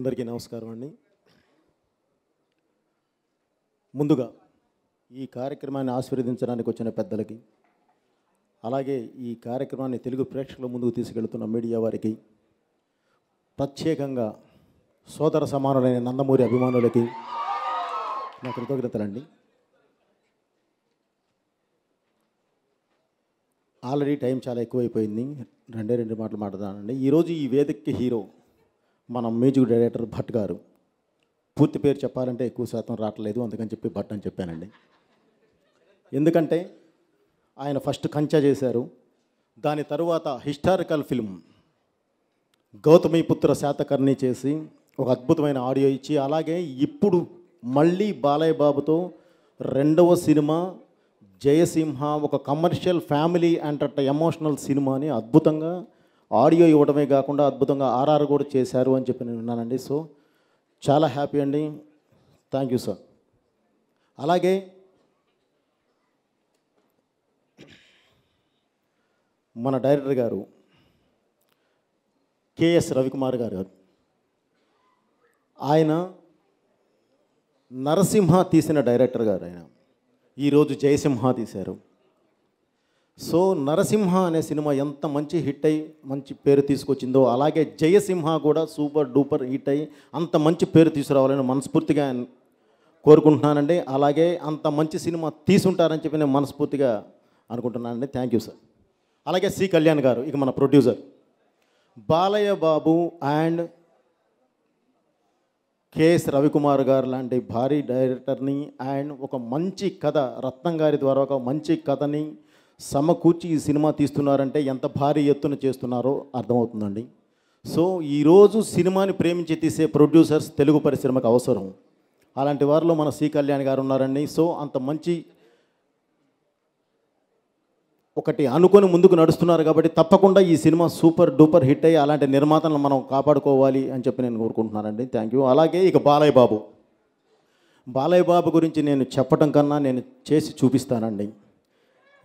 అందరికీ నమస్కారం అండి ముందుగా ఈ కార్యక్రమాన్ని ఆశీర్వదించడానికి వచ్చిన పెద్దలకి అలాగే ఈ కార్యక్రమాన్ని తెలుగు ప్రేక్షకుల ముందుకు తీసుకెళ్తున్న మీడియా వారికి ప్రత్యేకంగా సోదర సమానులైన నందమూరి అభిమానులకి నా కృతజ్ఞతలండి ఆల్రెడీ టైం చాలా ఎక్కువైపోయింది రెండే రెండు మాటలు మాట్లాడదానండి ఈరోజు ఈ వేదికకి హీరో మన మ్యూజిక్ డైరెక్టర్ భట్ గారు పూర్తి పేరు చెప్పాలంటే ఎక్కువ శాతం రావట్లేదు అందుకని చెప్పి భట్ అని చెప్పానండి ఎందుకంటే ఆయన ఫస్ట్ కంచా చేశారు దాని తరువాత హిస్టారికల్ ఫిల్మ్ పుత్ర శాతకర్ణి చేసి ఒక అద్భుతమైన ఆడియో ఇచ్చి అలాగే ఇప్పుడు మళ్ళీ బాలయ్య బాబుతో రెండవ సినిమా జయసింహ ఒక కమర్షియల్ ఫ్యామిలీ అండ్ ఎమోషనల్ సినిమాని అద్భుతంగా ఆడియో ఇవ్వడమే కాకుండా అద్భుతంగా ఆర్ఆర్ కూడా చేశారు అని చెప్పి నేను విన్నానండి సో చాలా హ్యాపీ అండి థ్యాంక్ యూ సార్ అలాగే మన డైరెక్టర్ గారు కేఎస్ రవికుమార్ గారు గారు ఆయన నరసింహ తీసిన డైరెక్టర్ గారు ఆయన ఈరోజు జయసింహ తీశారు సో నరసింహ అనే సినిమా ఎంత మంచి హిట్ అయ్యి మంచి పేరు తీసుకొచ్చిందో అలాగే జయసింహ కూడా సూపర్ డూపర్ హిట్ అయ్యి అంత మంచి పేరు తీసుకురావాలని మనస్ఫూర్తిగా కోరుకుంటున్నానండి అలాగే అంత మంచి సినిమా తీసుంటారని చెప్పి నేను మనస్ఫూర్తిగా అనుకుంటున్నానండి థ్యాంక్ యూ సార్ అలాగే సి కళ్యాణ్ గారు ఇక మన producer Balayya Babu and KS Ravikumar గారు లాంటి భారీ డైరెక్టర్ని అండ్ ఒక మంచి కథ రత్నం గారి ద్వారా ఒక మంచి కథని సమకూర్చి ఈ సినిమా తీస్తున్నారంటే ఎంత భారీ ఎత్తున చేస్తున్నారో అర్థమవుతుందండి సో ఈరోజు సినిమాని ప్రేమించి తీసే ప్రొడ్యూసర్స్ తెలుగు పరిశ్రమకు అవసరం అలాంటి వారిలో మన సి కళ్యాణ్ గారు ఉన్నారండి సో అంత మంచి ఒకటి అనుకొని ముందుకు నడుస్తున్నారు కాబట్టి తప్పకుండా ఈ సినిమా సూపర్ డూపర్ హిట్ అయ్యి అలాంటి నిర్మాతలను మనం కాపాడుకోవాలి అని చెప్పి నేను కోరుకుంటున్నానండి థ్యాంక్ యూ అలాగే ఇక బాలయ్య బాబు బాలయ్య బాబు గురించి నేను చెప్పడం కన్నా నేను చేసి చూపిస్తానండి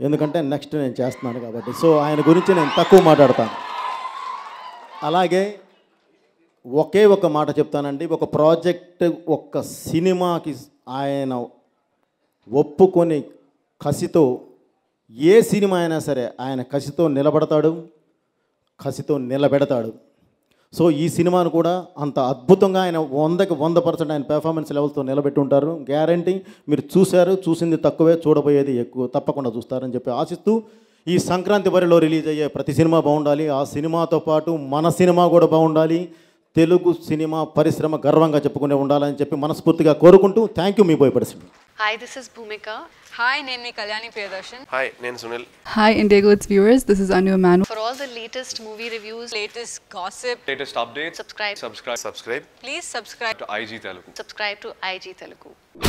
ఎందుకంటే నెక్స్ట్ నేను చేస్తున్నాను కాబట్టి సో ఆయన గురించి నేను తక్కువ మాట్లాడతాను అలాగే ఒకే ఒక మాట చెప్తానండి ఒక ప్రాజెక్ట్ ఒక సినిమాకి ఆయన ఒప్పుకొని కసితో ఏ సినిమా అయినా సరే ఆయన కసితో నిలబడతాడు కసితో నిలబెడతాడు సో ఈ సినిమాను కూడా అంత అద్భుతంగా ఆయన వందకి వంద పర్సెంట్ ఆయన పెర్ఫార్మెన్స్ లెవెల్తో నిలబెట్టి ఉంటారు గ్యారంటీ మీరు చూశారు చూసింది తక్కువే చూడబోయేది ఎక్కువ తప్పకుండా చూస్తారని చెప్పి ఆశిస్తూ ఈ సంక్రాంతి బరిలో రిలీజ్ అయ్యే ప్రతి సినిమా బాగుండాలి ఆ సినిమాతో పాటు మన సినిమా కూడా బాగుండాలి తెలుగు సినిమా పరిశ్రమ గర్వంగా చెప్పుకునే ఉండాలని చెప్పి మనస్ఫూర్తిగా కోరుకుంటూ థ్యాంక్ యూ మీ భయపడిసింది Hi, this is Bhumika. Hi, Nene Kalyani Priyadarshan. Hi, Nene Sunil. Hi, Indigo It's viewers. This is Anu Manu. For all the latest movie reviews, latest gossip, latest updates, subscribe, subscribe, subscribe. Please subscribe to IG Telugu. Subscribe to IG Telugu.